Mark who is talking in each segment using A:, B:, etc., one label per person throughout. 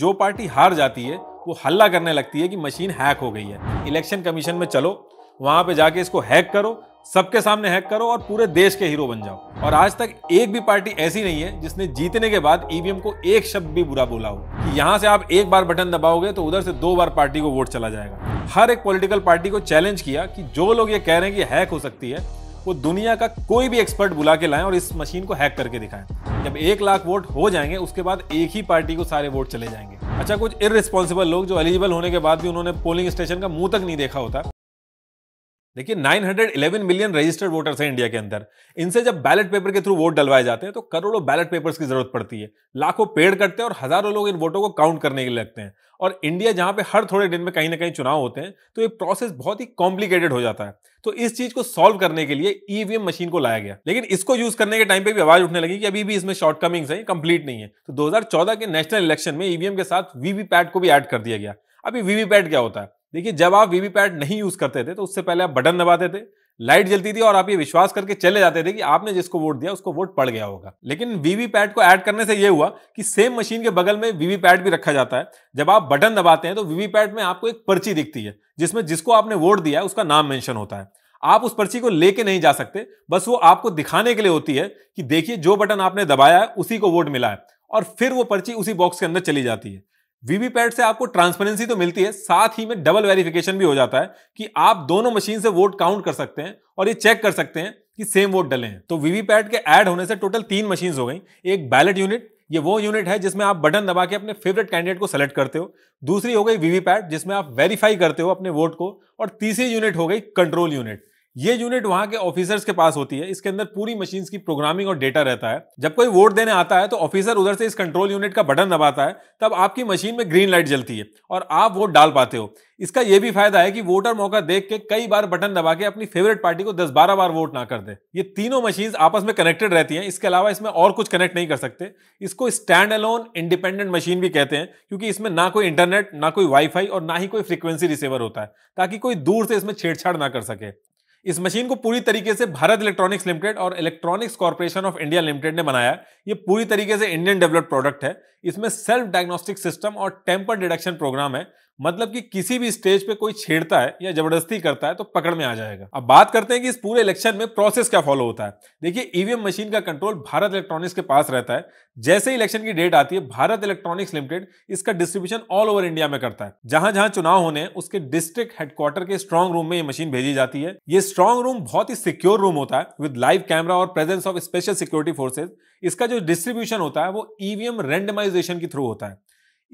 A: जो पार्टी हार जाती है वो हल्ला करने लगती है कि मशीन हैक हो गई है इलेक्शन कमीशन में चलो वहां पे जाके इसको हैक करो सबके सामने हैक करो और पूरे देश के हीरो बन जाओ और आज तक एक भी पार्टी ऐसी नहीं है जिसने जीतने के बाद ईवीएम e को एक शब्द भी बुरा बोला हो कि यहाँ से आप एक बार बटन दबाओगे तो उधर से दो बार पार्टी को वोट चला जाएगा हर एक पॉलिटिकल पार्टी को चैलेंज किया कि जो लोग ये कह रहे हैं कि हैक हो सकती है वो दुनिया का कोई भी एक्सपर्ट बुला के लाएं और इस मशीन को हैक करके दिखाएं जब एक लाख वोट हो जाएंगे उसके बाद एक ही पार्टी को सारे वोट चले जाएंगे अच्छा कुछ इरिस्पॉन्सिबल लोग जो एलिजिबल होने के बाद भी उन्होंने पोलिंग स्टेशन का मुंह तक नहीं देखा होता देखिए 911 मिलियन रजिस्टर्ड वोटर्स हैं इंडिया के अंदर इनसे जब बैलेट पेपर के थ्रू वोट डलवाए जाते हैं तो करोड़ों बैलेट पेपर्स की जरूरत पड़ती है लाखों पेड़ कटते हैं और हजारों लोग इन वोटों को काउंट करने के लिए लगते हैं और इंडिया जहां पे हर थोड़े दिन में कहीं ना कहीं चुनाव होते हैं तो ये प्रोसेस बहुत ही कॉम्प्लिकेटेड हो जाता है तो इस चीज को सॉल्व करने के लिए ईवीएम e मशीन को लाया गया लेकिन इसको यूज करने के टाइम पे भी आवाज उठने लगी कि अभी भी इसमें शॉर्टकमिंग्स है कंप्लीट नहीं है तो दो के नेशनल इलेक्शन में ईवीएम e के साथ वीवीपैट को भी ऐड कर दिया गया अभी वीवीपैट क्या होता है देखिए जब आप वीवीपैट नहीं यूज करते थे तो उससे पहले आप बटन दबाते थे लाइट जलती थी और आप ये विश्वास करके चले जाते थे कि आपने जिसको वोट दिया उसको वोट पड़ गया होगा लेकिन वीवीपैट को ऐड करने से यह हुआ कि सेम मशीन के बगल में वीवीपैट भी रखा जाता है जब आप बटन दबाते हैं तो वीवीपैट में आपको एक पर्ची दिखती है जिसमें जिसको आपने वोट दिया है उसका नाम मेंशन होता है आप उस पर्ची को लेके नहीं जा सकते बस वो आपको दिखाने के लिए होती है कि देखिए जो बटन आपने दबाया है उसी को वोट मिला है और फिर वो पर्ची उसी बॉक्स के अंदर चली जाती है वीवीपैट से आपको ट्रांसपेरेंसी तो मिलती है साथ ही में डबल वेरिफिकेशन भी हो जाता है कि आप दोनों मशीन से वोट काउंट कर सकते हैं और ये चेक कर सकते हैं कि सेम वोट डले हैं तो वीवीपैट के ऐड होने से टोटल तीन मशीन हो गई एक बैलेट यूनिट ये वो यूनिट है जिसमें आप बटन दबा के अपने फेवरेट कैंडिडेट को सेलेक्ट करते हो दूसरी हो गई वीवीपैट जिसमें आप वेरीफाई करते हो अपने वोट को और तीसरी यूनिट हो गई कंट्रोल यूनिट ये यूनिट वहां के ऑफिसर्स के पास होती है इसके अंदर पूरी मशीन की प्रोग्रामिंग और डेटा रहता है जब कोई वोट देने आता है तो ऑफिसर उधर से इस कंट्रोल यूनिट का बटन दबाता है तब आपकी मशीन में ग्रीन लाइट जलती है और आप वोट डाल पाते हो इसका यह भी फायदा है कि वोटर मौका देख के कई बार बटन दबा के अपनी फेवरेट पार्टी को दस बारह बार वोट ना कर दे ये तीनों मशीन आपस में कनेक्टेड रहती है इसके अलावा इसमें और कुछ कनेक्ट नहीं कर सकते इसको स्टैंड अलोन इंडिपेंडेंट मशीन भी कहते हैं क्योंकि इसमें ना कोई इंटरनेट ना कोई वाईफाई और ना ही कोई फ्रिक्वेंसी रिसीवर होता है ताकि कोई दूर से इसमें छेड़छाड़ ना कर सके इस मशीन को पूरी तरीके से भारत इलेक्ट्रॉनिक्स लिमिटेड और Electronics Corporation of India Limited ने बनाया ये पूरी तरीके से इंडियन डेवलप्ड प्रोडक्ट है इसमें सेल्फ डायग्नोस्टिक सिस्टम और टेम्पर डिडक्शन प्रोग्राम है मतलब कि किसी भी स्टेज पे कोई छेड़ता है या जबरदस्ती करता है तो पकड़ में आ जाएगा अब बात करते हैं कि इस पूरे इलेक्शन में प्रोसेस क्या फॉलो होता है देखिए ईवीएम मशीन का कंट्रोल भारत इलेक्ट्रॉनिक्स के पास रहता है जैसे इलेक्शन की डेट आती है भारत इलेक्ट्रॉनिक्स लिमिटेड इसका डिस्ट्रीब्यूशन ऑल ओवर इंडिया में करता है जहां जहां चुनाव होने उसके डिस्ट्रिक्ट हेडक्वार्टर के स्ट्रॉन्ग रूम में ये मशीन भेजी जाती है ये स्ट्रॉन्ग रूम बहुत ही सिक्योर रूम होता है विद लाइव कैमरा और presence of special security forces इसका जो डिस्ट्रीब्यूशन होता है वो ईवीएम रेंडमाइजेशन के थ्रू होता है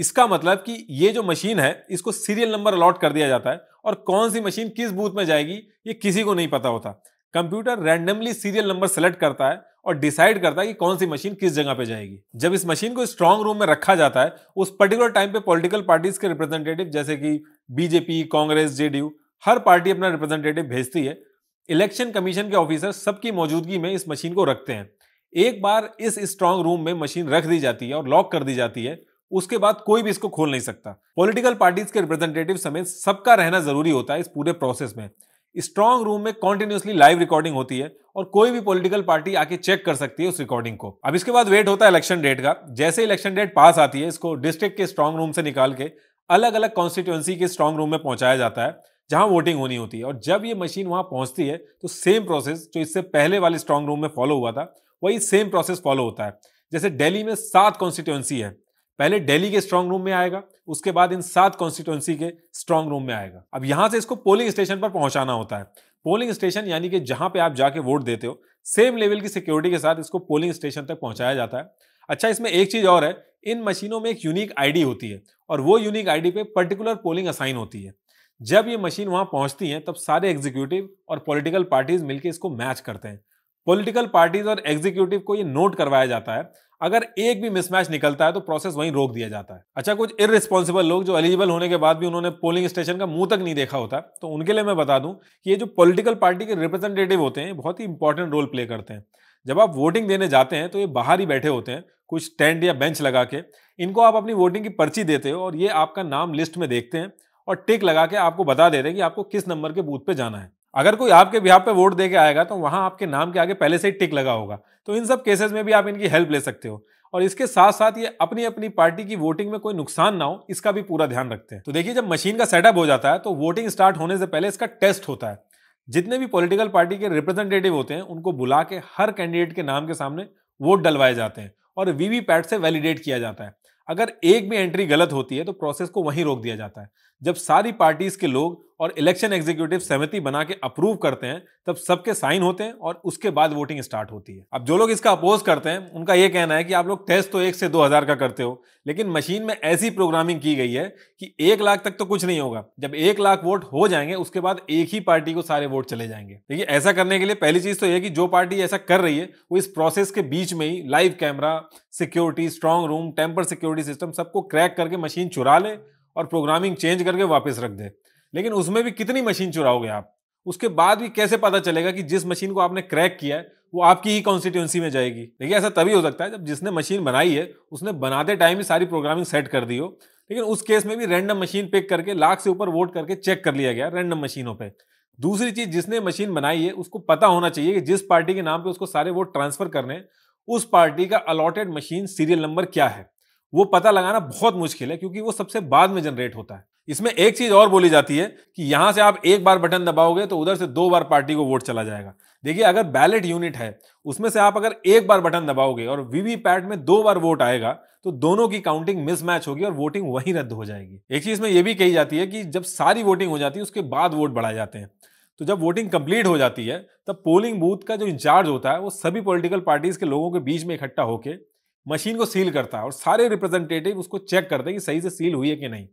A: इसका मतलब कि ये जो मशीन है इसको सीरियल नंबर अलॉट कर दिया जाता है और कौन सी मशीन किस बूथ में जाएगी ये किसी को नहीं पता होता computer randomly serial number select करता है और डिसाइड करता है कि कौन सी मशीन किस जगह पे जाएगी जब इस मशीन को स्ट्रांग रूम में रखा जाता है उस पर्टिकुलर टाइम पे पॉलिटिकल पार्टीज के रिप्रेजेंटेटिव जैसे कि बीजेपी कांग्रेस जेडीयू हर पार्टी अपना रिप्रेजेंटेटिव भेजती है इलेक्शन कमीशन के ऑफिसर सबकी मौजूदगी में इस मशीन को रखते हैं एक बार इस स्ट्रांग रूम में मशीन रख दी जाती है और लॉक कर दी जाती है उसके बाद कोई भी इसको खोल नहीं सकता पॉलिटिकल पार्टीज के रिप्रेजेंटेटिव समेत सबका रहना जरूरी होता है इस पूरे प्रोसेस में स्ट्रॉन्ग रूम में कॉन्टिन्यूसली लाइव रिकॉर्डिंग होती है और कोई भी पॉलिटिकल पार्टी आके चेक कर सकती है उस रिकॉर्डिंग को अब इसके बाद वेट होता है इलेक्शन डेट का जैसे इलेक्शन डेट पास आती है इसको डिस्ट्रिक्ट के स्ट्रॉन्ग रूम से निकाल के अलग अलग कॉन्स्टिट्यूएंसी के स्ट्रॉन्ग रूम में पहुंचाया जाता है जहां वोटिंग होनी होती है और जब ये मशीन वहां पहुंचती है तो सेम प्रोसेस जो इससे पहले वाले स्ट्रॉन्ग रूम में फॉलो हुआ था वही सेम प्रोसेस फॉलो होता है जैसे दिल्ली में सात कॉन्स्टिट्यूएंसी है पहले दिल्ली के स्ट्रांग रूम में आएगा उसके बाद इन सात कॉन्स्टिट्युएंसी के स्ट्रांग रूम में आएगा अब यहां से इसको पोलिंग स्टेशन पर पहुंचाना होता है पोलिंग स्टेशन यानी कि जहां पे आप जाके वोट देते हो सेम लेवल की सिक्योरिटी के साथ इसको पोलिंग स्टेशन तक पहुंचाया जाता है अच्छा इसमें एक चीज और है इन मशीनों में एक यूनिक आईडी होती है और वो यूनिक आईडी पे पर्टिकुलर पोलिंग असाइन होती है जब ये मशीन वहां पहुंचती है तब सारे एग्जीक्यूटिव और पॉलिटिकल पार्टीज मिलकर इसको मैच करते हैं पॉलिटिकल पार्टीज और एग्जीक्यूटिव को ये नोट करवाया जाता है अगर एक भी मिसमैच निकलता है तो प्रोसेस वहीं रोक दिया जाता है अच्छा कुछ इरिस्पॉन्सिबल लोग जो एलिजिबल होने के बाद भी उन्होंने पोलिंग स्टेशन का मुंह तक नहीं देखा होता तो उनके लिए मैं बता दूं कि ये जो पॉलिटिकल पार्टी के रिप्रेजेंटेटिव होते हैं बहुत ही इंपॉर्टेंट रोल प्ले करते हैं जब आप वोटिंग देने जाते हैं तो ये बाहर ही बैठे होते हैं कुछ स्टैंड या बेंच लगा के इनको आप अपनी वोटिंग की पर्ची देते हो और ये आपका नाम लिस्ट में देखते हैं और टिक लगा के आपको बता देते हैं कि आपको किस नंबर के बूथ पे जाना है अगर कोई आपके बिहार पे वोट दे के आएगा तो वहाँ आपके नाम के आगे पहले से ही टिक लगा होगा तो इन सब केसेस में भी आप इनकी हेल्प ले सकते हो और इसके साथ साथ ये अपनी अपनी पार्टी की वोटिंग में कोई नुकसान ना हो इसका भी पूरा ध्यान रखते हैं तो देखिए जब मशीन का सेटअप हो जाता है तो वोटिंग स्टार्ट होने से पहले इसका टेस्ट होता है जितने भी पॉलिटिकल पार्टी के रिप्रेजेंटेटिव होते हैं उनको बुला के हर कैंडिडेट के नाम के सामने वोट डलवाए जाते हैं और वीवीपैट से वैलिडेट किया जाता है अगर एक भी एंट्री गलत होती है तो प्रोसेस को वहीं रोक दिया जाता है जब सारी पार्टीज के लोग और इलेक्शन एग्जीक्यूटिव समिति बना के अप्रूव करते हैं तब सबके साइन होते हैं और उसके बाद वोटिंग स्टार्ट होती है अब जो लोग इसका अपोज करते हैं उनका यह कहना है कि आप लोग टेस्ट तो एक से दो हजार का करते हो लेकिन मशीन में ऐसी प्रोग्रामिंग की गई है कि एक लाख तक तो कुछ नहीं होगा जब एक लाख वोट हो जाएंगे उसके बाद एक ही पार्टी को सारे वोट चले जाएंगे देखिए ऐसा करने के लिए पहली चीज तो यह कि जो पार्टी ऐसा कर रही है वो इस प्रोसेस के बीच में ही live camera security strong room tamper security system सबको क्रैक करके मशीन चुरा ले और प्रोग्रामिंग चेंज करके वापस रख दें लेकिन उसमें भी कितनी मशीन चुराओगे आप उसके बाद भी कैसे पता चलेगा कि जिस मशीन को आपने क्रैक किया है वो आपकी ही कॉन्स्टिट्यूंसी में जाएगी देखिए ऐसा तभी हो सकता है जब जिसने मशीन बनाई है उसने बनाते टाइम ही सारी प्रोग्रामिंग सेट कर दी हो लेकिन उस केस में भी रैंडम मशीन पिक करके लाख से ऊपर वोट करके चेक कर लिया गया रैंडम मशीनों पर दूसरी चीज जिसने मशीन बनाई है उसको पता होना चाहिए कि जिस पार्टी के नाम पर उसको सारे वोट ट्रांसफर करने उस पार्टी का अलॉटेड मशीन सीरियल नंबर क्या है वो पता लगाना बहुत मुश्किल है क्योंकि वो सबसे बाद में जनरेट होता है इसमें एक चीज और बोली जाती है कि यहां से आप एक बार बटन दबाओगे तो उधर से दो बार पार्टी को वोट चला जाएगा देखिए अगर बैलेट यूनिट है उसमें से आप अगर एक बार बटन दबाओगे और वीवीपैट में दो बार वोट आएगा तो दोनों की काउंटिंग मिसमैच होगी और वोटिंग वहीं रद्द हो जाएगी एक चीज में यह भी कही जाती है कि जब सारी वोटिंग हो जाती है उसके बाद वोट बढ़ाए जाते हैं तो जब वोटिंग कंप्लीट हो जाती है तब पोलिंग बूथ का जो इंचार्ज होता है वो सभी पॉलिटिकल पार्टीज के लोगों के बीच में इकट्ठा होकर मशीन को सील करता है और सारे रिप्रेजेंटेटिव उसको चेक करते हैं कि सही से सील हुई है कि नहीं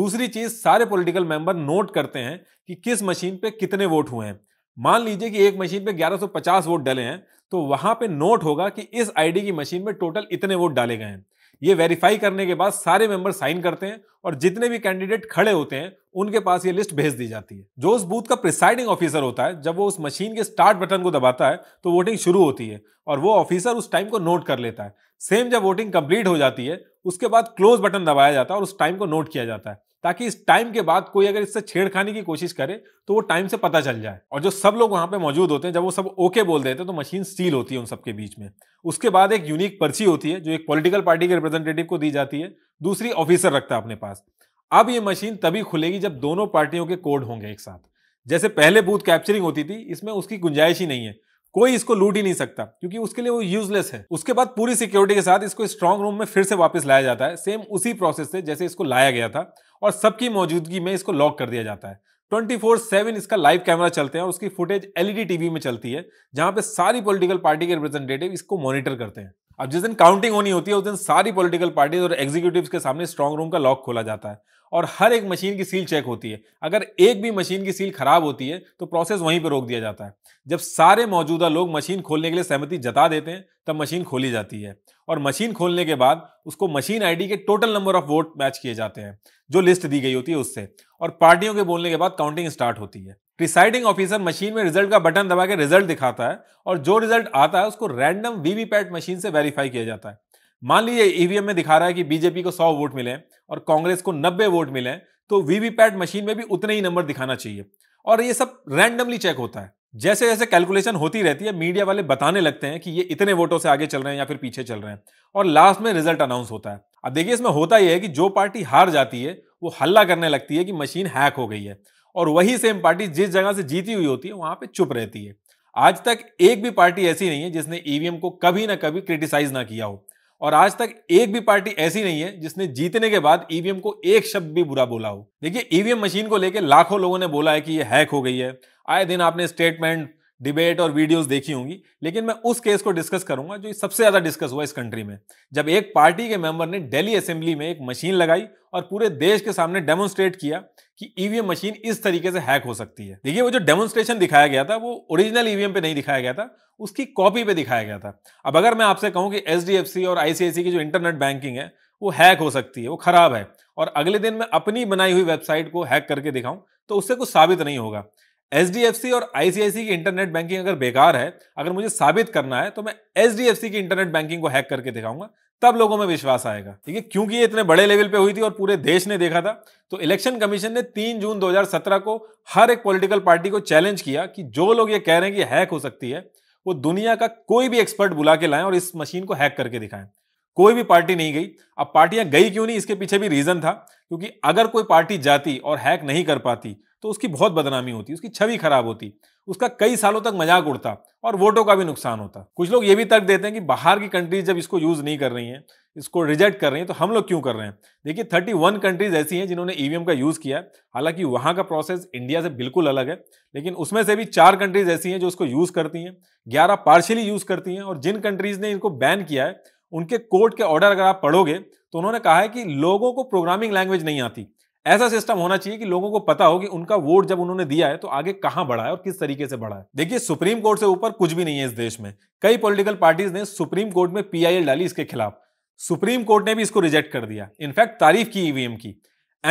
A: दूसरी चीज सारे पॉलिटिकल मेंबर नोट करते हैं कि किस मशीन पे कितने वोट हुए हैं मान लीजिए कि एक मशीन पे 1150 वोट डाले हैं तो वहां पे नोट होगा कि इस आईडी की मशीन में टोटल इतने वोट डाले गए हैं ये वेरीफाई करने के बाद सारे मेंबर साइन करते हैं और जितने भी कैंडिडेट खड़े होते हैं उनके पास ये लिस्ट भेज दी जाती है जो उस बूथ का प्रिसाइडिंग ऑफिसर होता है जब वो उस मशीन के स्टार्ट बटन को दबाता है तो वोटिंग शुरू होती है और वो ऑफिसर उस टाइम को नोट कर लेता है सेम जब वोटिंग कंप्लीट हो जाती है उसके बाद क्लोज बटन दबाया जाता है और उस टाइम को नोट किया जाता है ताकि इस टाइम के बाद कोई अगर इससे छेड़खानी की कोशिश करे तो वो टाइम से पता चल जाए और जो सब लोग वहां पे मौजूद होते हैं जब वो सब ओके बोल देते हैं तो मशीन सील होती है उन सबके बीच में उसके बाद एक यूनिक पर्ची होती है जो एक पॉलिटिकल पार्टी के रिप्रेजेंटेटिव को दी जाती है दूसरी ऑफिसर रखता है अपने पास अब ये मशीन तभी खुलेगी जब दोनों पार्टियों के कोड होंगे एक साथ जैसे पहले बूथ कैप्चरिंग होती थी इसमें उसकी गुंजाइश ही नहीं है कोई इसको लूट ही नहीं सकता क्योंकि उसके लिए वो यूजलेस है उसके बाद पूरी सिक्योरिटी के साथ इसको स्ट्रॉन्ग रूम में फिर से वापस लाया जाता है सेम उसी प्रोसेस से जैसे इसको लाया गया था और सबकी मौजूदगी में इसको लॉक कर दिया जाता है 24/7 इसका लाइव कैमरा चलते हैं और उसकी फुटेज एलईडी टीवी में चलती है जहां पे सारी पॉलिटिकल पार्टी के रिप्रेजेंटेटिव इसको मॉनिटर करते हैं अब जिस दिन काउंटिंग होनी होती है उस दिन सारी पॉलिटिकल पार्टीज और एग्जीक्यूटिव के सामने स्ट्रॉन्ग रूम का लॉक खोला जाता है और हर एक मशीन की सील चेक होती है अगर एक भी मशीन की सील खराब होती है तो प्रोसेस वहीं पर रोक दिया जाता है जब सारे मौजूदा लोग मशीन खोलने के लिए सहमति जता देते हैं तब मशीन खोली जाती है और मशीन खोलने के बाद उसको मशीन आईडी के total number of vote match किए जाते हैं जो लिस्ट दी गई होती है उससे और पार्टियों के बोलने के बाद काउंटिंग स्टार्ट होती है प्रिसाइडिंग ऑफिसर मशीन में रिजल्ट का बटन दबा के रिजल्ट दिखाता है और जो रिजल्ट आता है उसको रैंडम वीवीपैट मशीन से वेरीफाई किया जाता है मान लीजिए ईवीएम e में दिखा रहा है कि बीजेपी को 100 वोट मिले और कांग्रेस को 90 वोट मिले तो वीवीपैट मशीन में भी उतने ही नंबर दिखाना चाहिए और ये सब रैंडमली चेक होता है जैसे जैसे कैलकुलेशन होती रहती है मीडिया वाले बताने लगते हैं कि ये इतने वोटों से आगे चल रहे हैं या फिर पीछे चल रहे हैं और लास्ट में रिजल्ट अनाउंस होता है अब देखिए इसमें होता यह है कि जो पार्टी हार जाती है वो हल्ला करने लगती है कि मशीन हैक हो गई है और वही सेम पार्टी जिस जगह से जीती हुई होती है वहां पे चुप रहती है आज तक एक भी पार्टी ऐसी नहीं है जिसने ईवीएम e को कभी ना कभी क्रिटिसाइज ना किया हो और आज तक एक भी पार्टी ऐसी नहीं है जिसने जीतने के बाद ईवीएम को एक शब्द भी बुरा बोला हो देखिए ईवीएम मशीन को लेकर लाखों लोगों ने बोला है कि ये हैक हो गई है आए दिन आपने स्टेटमेंट डिबेट और वीडियोस देखी होंगी लेकिन मैं उस केस को डिस्कस करूंगा जो सबसे ज़्यादा डिस्कस हुआ इस कंट्री में जब एक पार्टी के मेंबर ने दिल्ली असेंबली में एक मशीन लगाई और पूरे देश के सामने डेमोन्स्ट्रेट किया कि ईवीएम मशीन इस तरीके से हैक हो सकती है देखिए वो जो डेमोन्स्ट्रेशन दिखाया गया था वो ओरिजिनल ईवीएम पे नहीं दिखाया गया था उसकी कॉपी पे दिखाया गया था अब अगर मैं आपसे कहूं कि एच और आईसीआईसी की जो इंटरनेट बैंकिंग है वो हैक हो सकती है वो खराब है और अगले दिन मैं अपनी बनाई हुई वेबसाइट को हैक करके दिखाऊं तो उससे कुछ साबित नहीं होगा एच और आईसीआईसी की इंटरनेट बैंकिंग अगर बेकार है अगर मुझे साबित करना है तो मैं एच की इंटरनेट बैंकिंग को हैक करके दिखाऊंगा तब लोगों में विश्वास आएगा ठीक है क्योंकि ये इतने बड़े लेवल पे हुई थी और पूरे देश ने देखा था तो इलेक्शन कमीशन ने 3 जून 2017 को हर एक पॉलिटिकल पार्टी को चैलेंज किया कि जो लोग ये कह रहे हैं कि हैक हो सकती है वो दुनिया का कोई भी एक्सपर्ट बुला के लाएं और इस मशीन को हैक करके दिखाएं कोई भी पार्टी नहीं गई अब पार्टियां गई क्यों नहीं इसके पीछे भी रीजन था क्योंकि अगर कोई पार्टी जाती और हैक नहीं कर पाती तो उसकी बहुत बदनामी होती उसकी छवि खराब होती उसका कई सालों तक मजाक उड़ता और वोटों का भी नुकसान होता कुछ लोग ये भी तर्क देते हैं कि बाहर की कंट्रीज जब इसको यूज़ नहीं कर रही हैं इसको रिजेक्ट कर रही हैं तो हम लोग क्यों कर रहे हैं देखिए 31 कंट्रीज ऐसी हैं जिन्होंने ईवीएम e का यूज़ किया हालांकि वहाँ का प्रोसेस इंडिया से बिल्कुल अलग है लेकिन उसमें से भी चार कंट्रीज ऐसी हैं जो इसको यूज़ करती हैं ग्यारह पार्शली यूज़ करती हैं और जिन कंट्रीज़ ने इनको बैन किया है उनके कोर्ट के ऑर्डर अगर आप पढ़ोगे तो उन्होंने कहा है कि लोगों को प्रोग्रामिंग लैंग्वेज नहीं आती ऐसा सिस्टम होना चाहिए कि लोगों को पता हो कि उनका वोट जब उन्होंने दिया है तो आगे कहां बढ़ा है और किस तरीके से बढ़ा है देखिए सुप्रीम कोर्ट से ऊपर कुछ भी नहीं है इस देश में कई पॉलिटिकल पार्टीज ने सुप्रीम कोर्ट में पीआईएल डाली इसके खिलाफ सुप्रीम कोर्ट ने भी इसको रिजेक्ट कर दिया इनफैक्ट तारीफ की ईवीएम e की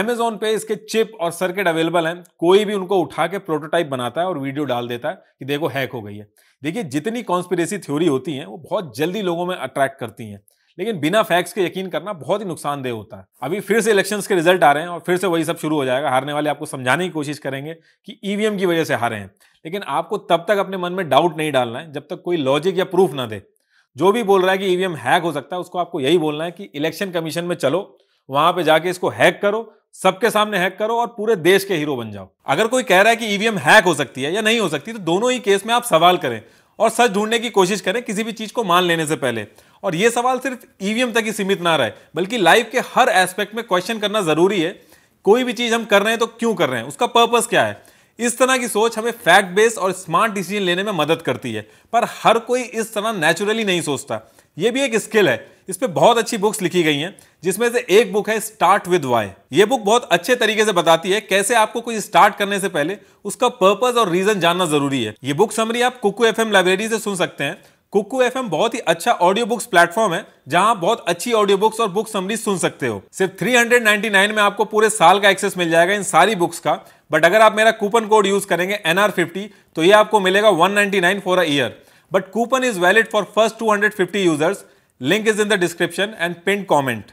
A: एमेजोन पे इसके चिप और सर्किट अवेलेबल हैं कोई भी उनको उठा के प्रोटोटाइप बनाता है और वीडियो डाल देता है कि देखो हैक हो गई है देखिए जितनी कॉन्स्पिरेसी थ्योरी होती हैं वो बहुत जल्दी लोगों में अट्रैक्ट करती हैं लेकिन बिना फैक्ट्स के यकीन करना बहुत ही नुकसानदेह होता है अभी फिर से इलेक्शंस के रिजल्ट आ रहे हैं और फिर से वही सब शुरू हो जाएगा हारने वाले आपको समझाने की कोशिश करेंगे कि ईवीएम e की वजह से हारे हैं लेकिन आपको तब तक अपने मन में डाउट नहीं डालना है जब तक कोई लॉजिक या प्रूफ ना दे जो भी बोल रहा है कि ईवीएम e हैक हो सकता है उसको आपको यही बोलना है कि इलेक्शन कमीशन में चलो वहां पे जाके इसको हैक करो सबके सामने हैक करो और पूरे देश के हीरो बन जाओ अगर कोई कह रहा है कि ईवीएम e हैक हो सकती है या नहीं हो सकती तो दोनों ही केस में आप सवाल करें और सच ढूंढने की कोशिश करें किसी भी चीज़ को मान लेने से पहले और यह सवाल सिर्फ ईवीएम तक ही सीमित ना रहे बल्कि लाइफ के हर एस्पेक्ट में क्वेश्चन करना ज़रूरी है कोई भी चीज़ हम कर रहे हैं तो क्यों कर रहे हैं उसका पर्पज़ क्या है इस तरह की सोच हमें फैक्ट बेस्ड और स्मार्ट डिसीजन लेने में मदद करती है पर हर कोई इस तरह नेचुरली नहीं सोचता ये भी एक स्किल है इस पर बहुत अच्छी बुक्स लिखी गई हैं जिसमें से एक बुक है स्टार्ट विद वाई ये बुक बहुत अच्छे तरीके से बताती है कैसे आपको कुछ स्टार्ट करने से पहले उसका पर्पज और रीजन जानना जरूरी है ये बुक समरी आप कुकू एफ लाइब्रेरी से सुन सकते हैं कुकू एफ बहुत ही अच्छा ऑडियो बुक्स प्लेटफॉर्म है जहां बहुत अच्छी ऑडियो बुक्स और बुक समरी सुन सकते हो सिर्फ 399 में आपको पूरे साल का एक्सेस मिल जाएगा इन सारी बुक्स का बट अगर आप मेरा कूपन कोड यूज करेंगे एनआर तो ये आपको मिलेगा nine for a year But coupon is valid for first 250 users. Link is in the description and pinned comment.